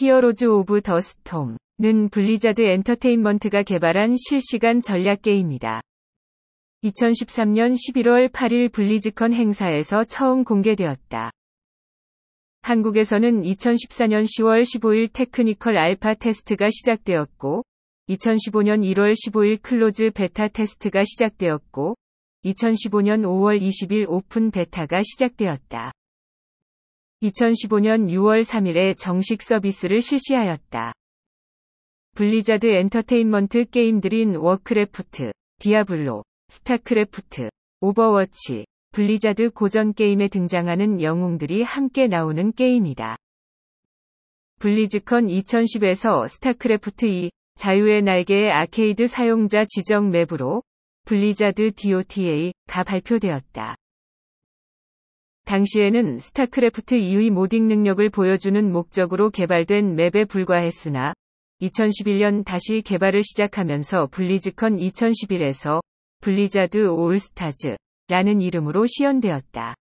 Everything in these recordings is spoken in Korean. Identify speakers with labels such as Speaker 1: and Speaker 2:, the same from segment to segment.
Speaker 1: 히어로즈 오브 더 스톰는 블리자드 엔터테인먼트가 개발한 실시간 전략 게임이다. 2013년 11월 8일 블리즈컨 행사에서 처음 공개되었다. 한국에서는 2014년 10월 15일 테크니컬 알파 테스트가 시작되었고, 2015년 1월 15일 클로즈 베타 테스트가 시작되었고, 2015년 5월 20일 오픈 베타가 시작되었다. 2015년 6월 3일에 정식 서비스를 실시하였다. 블리자드 엔터테인먼트 게임들인 워크래프트, 디아블로, 스타크래프트, 오버워치, 블리자드 고전 게임에 등장하는 영웅들이 함께 나오는 게임이다. 블리즈컨 2010에서 스타크래프트 2 자유의 날개의 아케이드 사용자 지정 맵으로 블리자드 DOTA가 발표되었다. 당시에는 스타크래프트 2의 모딩 능력을 보여주는 목적으로 개발된 맵에 불과했으나 2011년 다시 개발을 시작하면서 블리즈컨 2011에서 블리자드 올스타즈라는 이름으로 시연되었다.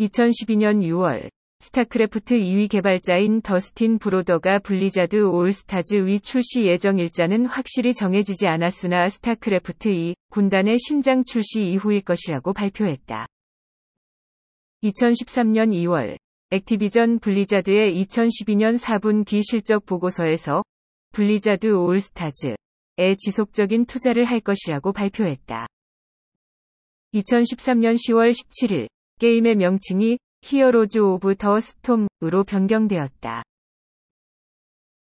Speaker 1: 2012년 6월 스타크래프트 2위 개발자인 더스틴 브로더가 블리자드 올스타즈위 출시 예정 일자는 확실히 정해지지 않았으나 스타크래프트 2 군단의 심장 출시 이후일 것이라고 발표했다. 2013년 2월 액티비전 블리자드의 2012년 4분기 실적 보고서에서 블리자드 올스타즈에 지속적인 투자를 할 것이라고 발표했다. 2013년 10월 17일 게임의 명칭이 히어로즈 오브 더 스톰으로 변경되었다.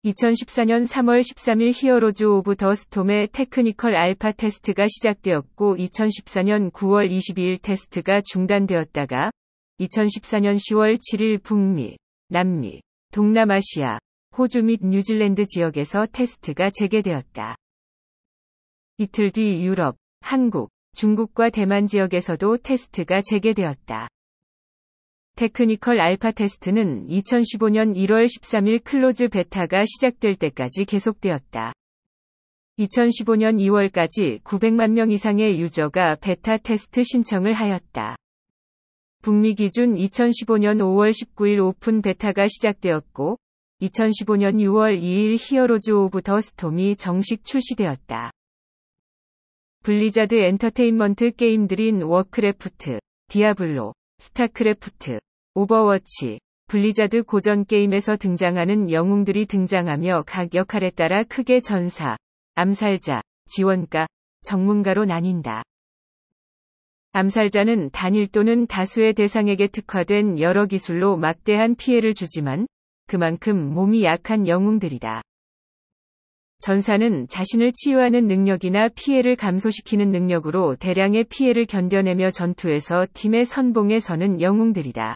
Speaker 1: 2014년 3월 13일 히어로즈 오브 더 스톰의 테크니컬 알파 테스트가 시작되었고 2014년 9월 22일 테스트가 중단되었다가 2014년 10월 7일 북미, 남미, 동남아시아, 호주 및 뉴질랜드 지역에서 테스트가 재개되었다. 이틀 뒤 유럽, 한국, 중국과 대만 지역에서도 테스트가 재개되었다. 테크니컬 알파 테스트는 2015년 1월 13일 클로즈 베타가 시작될 때까지 계속되었다. 2015년 2월까지 900만 명 이상의 유저가 베타 테스트 신청을 하였다. 북미 기준 2015년 5월 19일 오픈 베타가 시작되었고 2015년 6월 2일 히어로즈 오브 더 스톰이 정식 출시되었다. 블리자드 엔터테인먼트 게임들인 워크래프트, 디아블로, 스타크래프트, 오버워치, 블리자드 고전 게임에서 등장하는 영웅들이 등장하며 각 역할에 따라 크게 전사, 암살자, 지원가, 전문가로 나뉜다. 암살자는 단일 또는 다수의 대상에게 특화된 여러 기술로 막대한 피해를 주지만 그만큼 몸이 약한 영웅들이다. 전사는 자신을 치유하는 능력이나 피해를 감소시키는 능력으로 대량의 피해를 견뎌내며 전투에서 팀의 선봉에 서는 영웅들이다.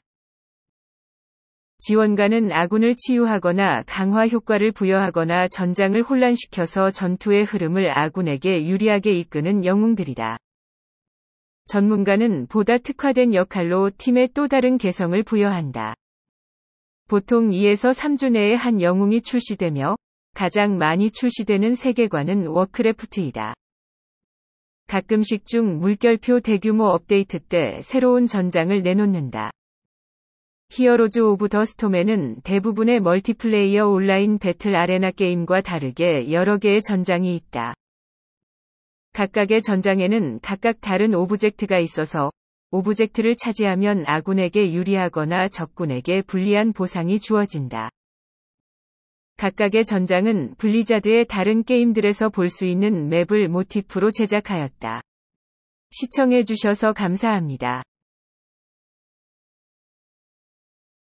Speaker 1: 지원가는 아군을 치유하거나 강화 효과를 부여하거나 전장을 혼란시켜서 전투의 흐름을 아군에게 유리하게 이끄는 영웅들이다. 전문가는 보다 특화된 역할로 팀에 또 다른 개성을 부여한다. 보통 2에서 3주 내에 한 영웅이 출시되며 가장 많이 출시되는 세계관은 워크래프트이다. 가끔씩 중 물결표 대규모 업데이트 때 새로운 전장을 내놓는다. 히어로즈 오브 더 스톰에는 대부분의 멀티플레이어 온라인 배틀 아레나 게임과 다르게 여러 개의 전장이 있다. 각각의 전장에는 각각 다른 오브젝트가 있어서 오브젝트를 차지하면 아군에게 유리하거나 적군에게 불리한 보상이 주어진다. 각각의 전장은 블리자드의 다른 게임들에서 볼 수 있는 맵을 모티프로 제작하였다. 시청해주셔서 감사합니다.